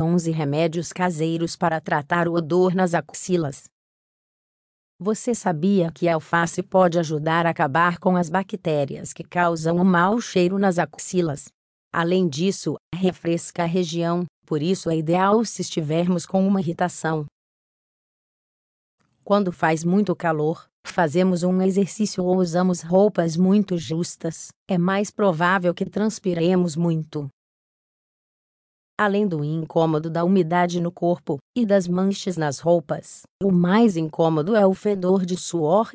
11 remédios caseiros para tratar o odor nas axilas. Você sabia que a alface pode ajudar a acabar com as bactérias que causam o um mau cheiro nas axilas? Além disso, refresca a região, por isso é ideal se estivermos com uma irritação. Quando faz muito calor, fazemos um exercício ou usamos roupas muito justas, é mais provável que transpiremos muito. Além do incômodo da umidade no corpo e das manchas nas roupas, o mais incômodo é o fedor de suor.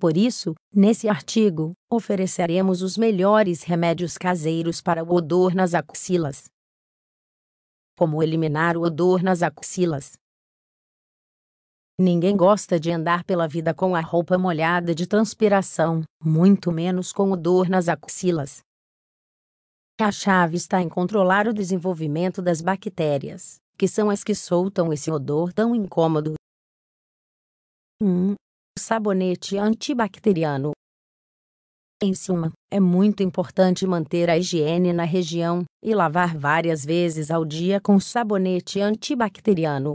Por isso, nesse artigo, ofereceremos os melhores remédios caseiros para o odor nas axilas. Como eliminar o odor nas axilas? Ninguém gosta de andar pela vida com a roupa molhada de transpiração, muito menos com odor nas axilas. A chave está em controlar o desenvolvimento das bactérias, que são as que soltam esse odor tão incômodo. 1. Hum, sabonete antibacteriano. Em suma, é muito importante manter a higiene na região e lavar várias vezes ao dia com sabonete antibacteriano.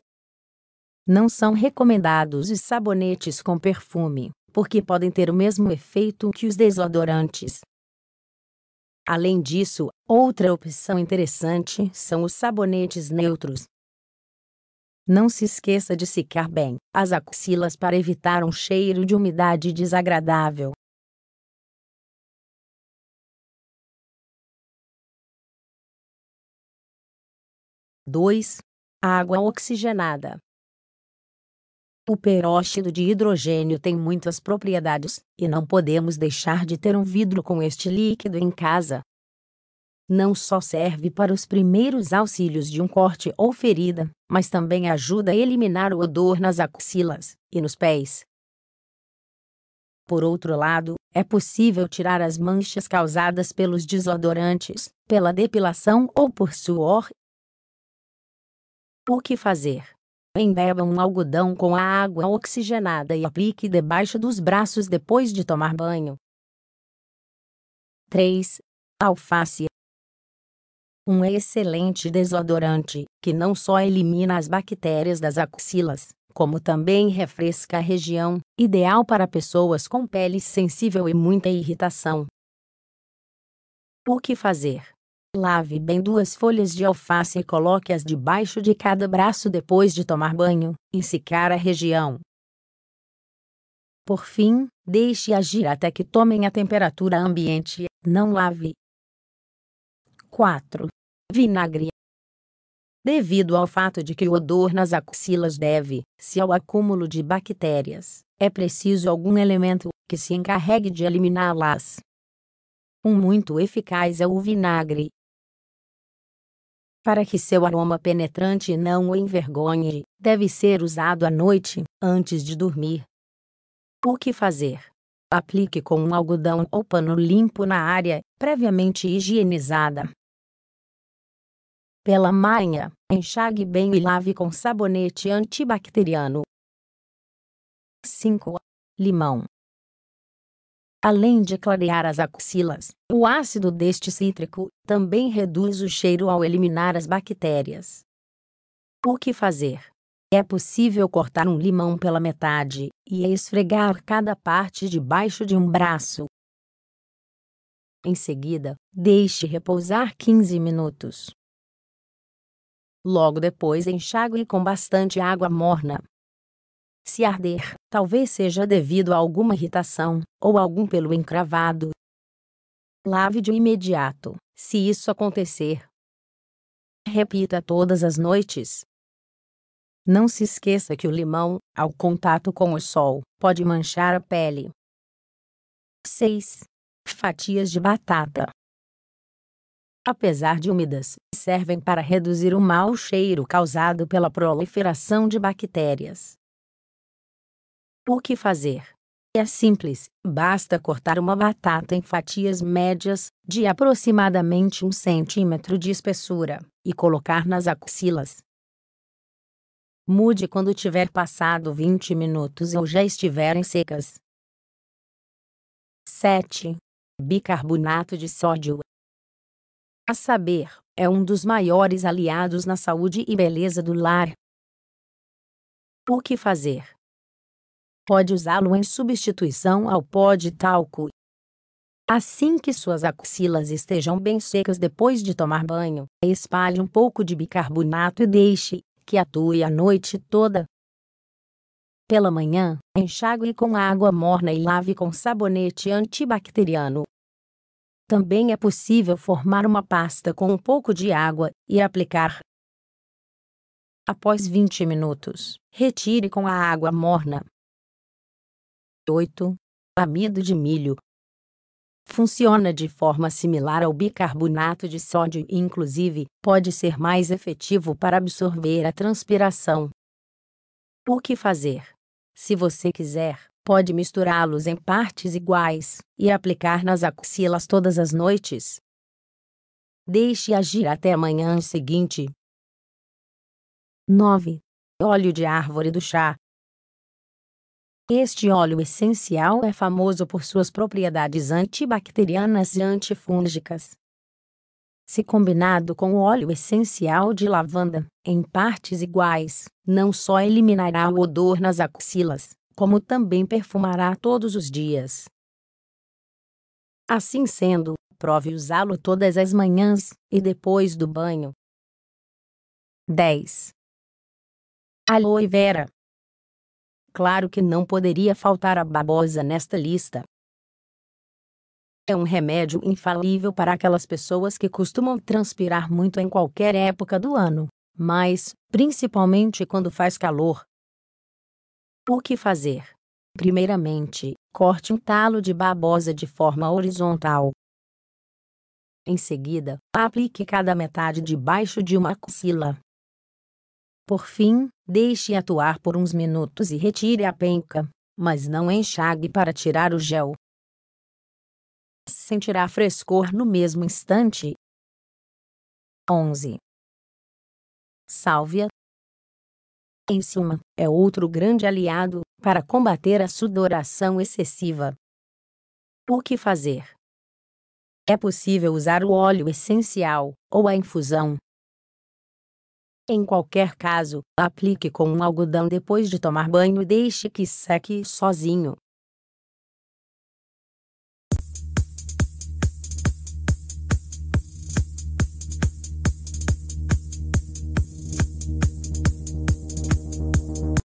Não são recomendados os sabonetes com perfume, porque podem ter o mesmo efeito que os desodorantes. Além disso, Outra opção interessante são os sabonetes neutros. Não se esqueça de secar bem as axilas para evitar um cheiro de umidade desagradável. Dois, Água oxigenada. O peróxido de hidrogênio tem muitas propriedades, e não podemos deixar de ter um vidro com este líquido em casa, não só serve para os primeiros auxílios de um corte ou ferida, mas também ajuda a eliminar o odor nas axilas e nos pés. Por outro lado, é possível tirar as manchas causadas pelos desodorantes, pela depilação ou por suor. O que fazer? Embeba um algodão com a água oxigenada e aplique debaixo dos braços depois de tomar banho. 3. Alface um excelente desodorante, que não só elimina as bactérias das axilas, como também refresca a região, ideal para pessoas com pele sensível e muita irritação. O que fazer? Lave bem duas folhas de alface e coloque-as debaixo de cada braço depois de tomar banho e secar a região. Por fim, deixe agir até que tomem a temperatura ambiente, não lave. 4 vinagre. Devido ao fato de que o odor nas axilas deve-se ao acúmulo de bactérias, é preciso algum elemento que se encarregue de eliminá-las. Um muito eficaz é o vinagre. Para que seu aroma penetrante não o envergonhe, deve ser usado à noite, antes de dormir. O que fazer? Aplique com um algodão ou pano limpo na área, previamente higienizada, pela manhã, Enxague bem e lave com sabonete antibacteriano. 5. Limão. Além de clarear as axilas, o ácido deste cítrico também reduz o cheiro ao eliminar as bactérias. O que fazer? É possível cortar um limão pela metade e esfregar cada parte debaixo de um braço. Em seguida, deixe repousar 15 minutos. Logo depois enxague com bastante água morna. Se arder, talvez seja devido a alguma irritação ou algum pelo encravado. Lave de imediato, se isso acontecer. Repita todas as noites. Não se esqueça que o limão, ao contato com o sol, pode manchar a pele. 6. Fatias de batata apesar de úmidas, servem para reduzir o mau cheiro causado pela proliferação de bactérias. O que fazer? É simples, basta cortar uma batata em fatias médias, de aproximadamente um centímetro de espessura, e colocar nas axilas. Mude quando tiver passado 20 minutos ou já estiverem secas. 7. Bicarbonato de sódio a saber, é um dos maiores aliados na saúde e beleza do lar. O que fazer? Pode usá-lo em substituição ao pó de talco. Assim que suas axilas estejam bem secas depois de tomar banho, espalhe um pouco de bicarbonato e deixe que atue a noite toda. Pela manhã, enxague com água morna e lave com sabonete antibacteriano, também é possível formar uma pasta com um pouco de água e aplicar. Após 20 minutos, retire com a água morna. 8. Amido de milho. Funciona de forma similar ao bicarbonato de sódio e, inclusive, pode ser mais efetivo para absorver a transpiração. O que fazer? Se você quiser, Pode misturá-los em partes iguais e aplicar nas axilas todas as noites. Deixe agir até a manhã seguinte. 9. Óleo de árvore do chá. Este óleo essencial é famoso por suas propriedades antibacterianas e antifúngicas. Se combinado com o óleo essencial de lavanda, em partes iguais, não só eliminará o odor nas axilas, como também perfumará todos os dias. Assim sendo, prove usá-lo todas as manhãs e depois do banho. 10. Aloe vera. Claro que não poderia faltar a babosa nesta lista. É um remédio infalível para aquelas pessoas que costumam transpirar muito em qualquer época do ano, mas, principalmente quando faz calor, o que fazer? Primeiramente, corte um talo de babosa de forma horizontal. Em seguida, aplique cada metade debaixo de uma axila. Por fim, deixe atuar por uns minutos e retire a penca, mas não enxague para tirar o gel. Sentirá frescor no mesmo instante. 11. Sálvia, em suma, é outro grande aliado para combater a sudoração excessiva. O que fazer? É possível usar o óleo essencial ou a infusão. Em qualquer caso, aplique com um algodão depois de tomar banho e deixe que seque sozinho.